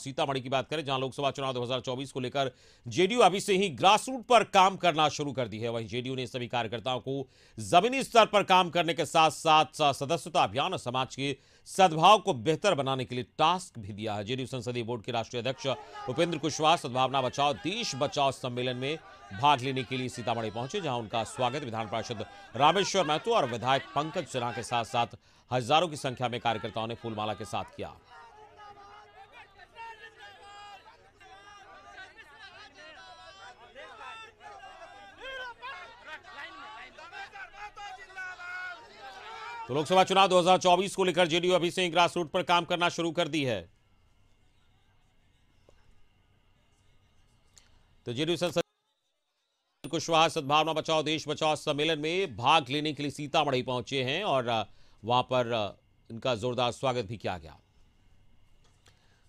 सीतामढ़ी की बात करें जहां लोकसभा चुनाव 2024 को लेकर जेडीयू अभी से ही ग्रासरूट पर काम करना शुरू कर दी है वहीं जेडीयू ने सभी कार्यकर्ताओं को जमीनी स्तर पर काम करने के साथ साथ सदस्यता अभियान और समाज के सद्भाव को बेहतर बनाने के लिए टास्क भी दिया है जेडीयू संसदीय बोर्ड के राष्ट्रीय अध्यक्ष उपेंद्र कुशवाहा सद्भावना बचाओ देश बचाओ सम्मेलन में भाग लेने के लिए सीतामढ़ी पहुंचे जहां उनका स्वागत विधान पार्षद रामेश्वर महतो और विधायक पंकज सिन्हा के साथ साथ हजारों की संख्या में कार्यकर्ताओं ने फूलमाला के साथ किया तो लोकसभा चुनाव 2024 को लेकर जेडीयू अभी से ग्रास रूट पर काम करना शुरू कर दी है तो जेडीयू संसद कुशवाहा सद्भावना बचाओ देश बचाओ सम्मेलन में भाग लेने के लिए सीतामढ़ी पहुंचे हैं और वहां पर इनका जोरदार स्वागत भी किया गया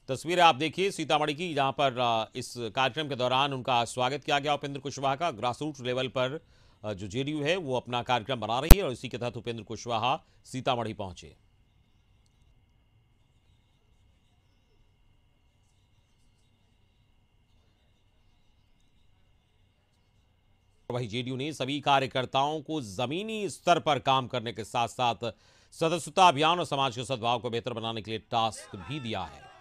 तस्वीरें आप देखिए सीतामढ़ी की जहां पर इस कार्यक्रम के दौरान उनका स्वागत किया गया उपेंद्र कुशवाहा का ग्रासरूट लेवल पर जो जेडीयू है वो अपना कार्यक्रम बना रही है और इसी के तहत उपेंद्र कुशवाहा सीतामढ़ी पहुंचे वहीं जेडीयू ने सभी कार्यकर्ताओं को जमीनी स्तर पर काम करने के साथ साथ सदस्यता अभियान और समाज के सद्भाव को बेहतर बनाने के लिए टास्क भी दिया है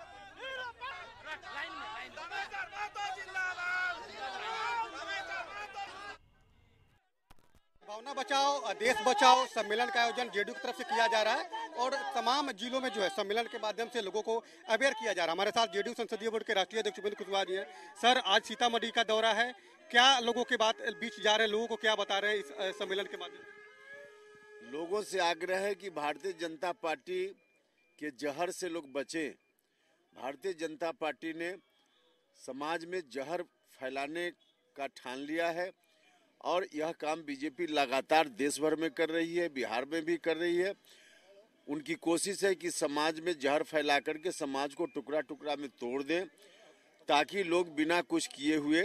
का बचाओ देश बचाओ सम्मेलन का आयोजन जेडीयू की तरफ से किया जा रहा है और तमाम जिलों में जो है सम्मेलन के माध्यम से लोगों को अवेयर किया जा रहा है हमारे साथ जेडीयू संसदीय बोर्ड के राष्ट्रीय अध्यक्ष उपेंद्र कुशवाहा जी हैं सर आज सीतामढ़ी का दौरा है क्या लोगों के बात बीच जा रहे हैं लोगों को क्या बता रहे हैं इस सम्मेलन के माध्यम लोगों से आग्रह है कि भारतीय जनता पार्टी के जहर से लोग बचे भारतीय जनता पार्टी ने समाज में जहर फैलाने का ठान लिया है और यह काम बीजेपी लगातार देश भर में कर रही है बिहार में भी कर रही है उनकी कोशिश है कि समाज में जहर फैला करके समाज को टुकड़ा टुकड़ा में तोड़ दें ताकि लोग बिना कुछ किए हुए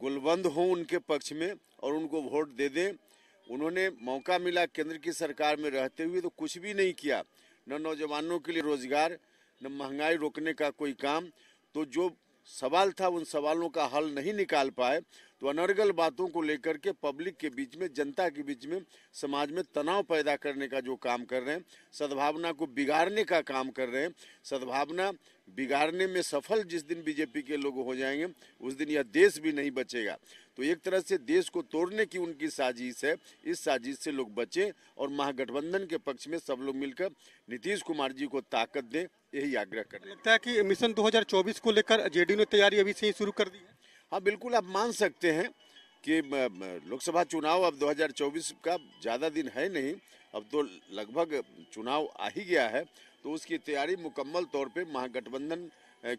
गुलबंद हों उनके पक्ष में और उनको वोट दे दें उन्होंने मौका मिला केंद्र की सरकार में रहते हुए तो कुछ भी नहीं किया न नौजवानों के लिए रोजगार न महंगाई रोकने का कोई काम तो जो सवाल था उन सवालों का हल नहीं निकाल पाए तो अनर्गल बातों को लेकर के पब्लिक के बीच में जनता के बीच में समाज में तनाव पैदा करने का जो काम कर रहे हैं सद्भावना को बिगाड़ने का काम कर रहे हैं सद्भावना बिगाड़ने में सफल जिस दिन बीजेपी के लोग हो जाएंगे उस दिन यह देश भी नहीं बचेगा तो एक तरह से देश को तोड़ने की उनकी साजिश है इस साजिश से लोग बचें और महागठबंधन के पक्ष में सब लोग मिलकर नीतीश कुमार जी को ताकत दें यही आग्रह कर लगता है कि मिशन 2024 को लेकर जेडीयू ने तैयारी अभी से ही शुरू कर दी है हाँ बिल्कुल आप मान सकते हैं कि लोकसभा चुनाव अब 2024 का ज़्यादा दिन है नहीं अब तो लगभग चुनाव आ ही गया है तो उसकी तैयारी मुकम्मल तौर पे महागठबंधन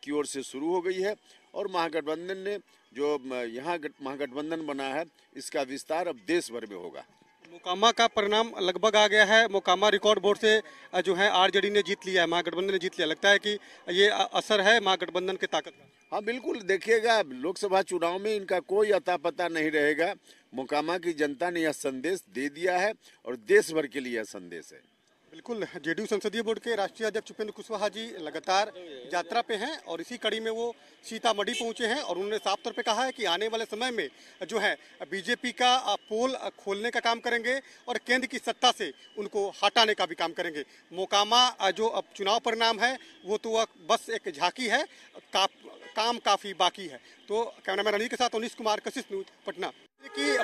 की ओर से शुरू हो गई है और महागठबंधन ने जो यहाँ महागठबंधन बना है इसका विस्तार अब देश भर में होगा मोकामा का परिणाम लगभग आ गया है मोकामा रिकॉर्ड बोर्ड से जो है आरजेडी ने जीत लिया है महागठबंधन ने जीत लिया लगता है कि ये असर है महागठबंधन के ताकत का हाँ बिल्कुल देखिएगा लोकसभा चुनाव में इनका कोई अता पता नहीं रहेगा मोकामा की जनता ने यह संदेश दे दिया है और देश भर के लिए यह संदेश है बिल्कुल जेडीयू संसदीय बोर्ड के राष्ट्रीय अध्यक्ष उपेंद्र कुशवाहा जी लगातार यात्रा पे हैं और इसी कड़ी में वो सीतामढ़ी पहुंचे हैं और उन्होंने साफ तौर पे कहा है कि आने वाले समय में जो है बीजेपी का पोल खोलने का काम करेंगे और केंद्र की सत्ता से उनको हटाने का भी काम करेंगे मोकामा जो अब चुनाव परिणाम है वो तो वह बस एक झांकी है का, काम काफ़ी बाकी है तो कैमरामैन अनिल के साथ अनिश कुमार कशिश न्यूज पटना